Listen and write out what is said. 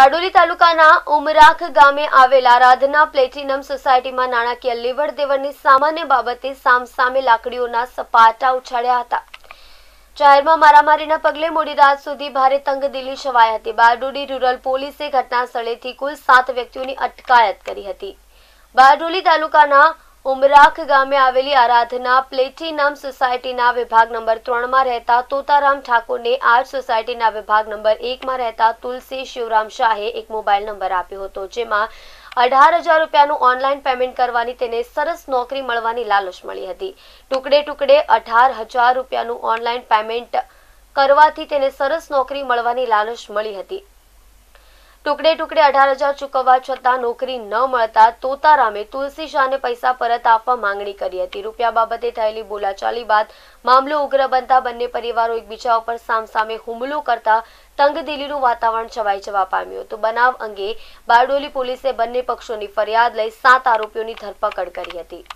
બારડોલી તાલુકાના ઉમરાખ ગામે આવેલા રાધના પ્લેટિનમ સોસાયટીમાં નાણાકીય લેવડ દેવડની સામાન્ય બાબતે સામસામે લાકડીઓના સપાટા ઉછાળ્યા હતા જાહેરમાં મારામારીના પગલે મોડી રાત સુધી ભારે તંગદિલી છવાઈ હતી બારડોલી રૂરલ પોલીસે ઘટના સ્થળેથી કુલ સાત વ્યક્તિઓની અટકાયત કરી હતી બારડોલી તાલુકાના ઉમરાખ ગામે આવેલી આરાધના પ્લેટિનમ સોસાયટીના વિભાગ નંબર ત્રણમાં રહેતા તોતારામ ઠાકોરને આજ સોસાયટીના વિભાગ નંબર એકમાં રહેતા તુલસી શિવરામ શાહે એક મોબાઈલ નંબર આપ્યો હતો જેમાં અઢાર હજાર રૂપિયાનું ઓનલાઈન પેમેન્ટ કરવાની તેને સરસ નોકરી મળવાની લાલચ મળી હતી ટુકડે ટુકડે અઢાર હજાર રૂપિયાનું ઓનલાઈન પેમેન્ટ કરવાથી તેને સરસ નોકરી મળવાની લાલચ મળી હતી ટુકડે ટુકડે અઢાર હજાર ચૂકવવા છતાં નોકરી ન મળતા તોતારામે તુલસી શાહને પૈસા પરત આપવા માંગણી કરી હતી રૂપિયા બાબતે થયેલી બોલાચાલી બાદ મામલો ઉગ્ર બનતા બંને પરિવારો એકબીજા ઉપર સામસામે હુમલો કરતા તંગદિલીનું વાતાવરણ છવાઈ જવા પામ્યું હતું બનાવ અંગે બારડોલી પોલીસે બંને પક્ષોની ફરિયાદ લઈ સાત આરોપીઓની ધરપકડ કરી હતી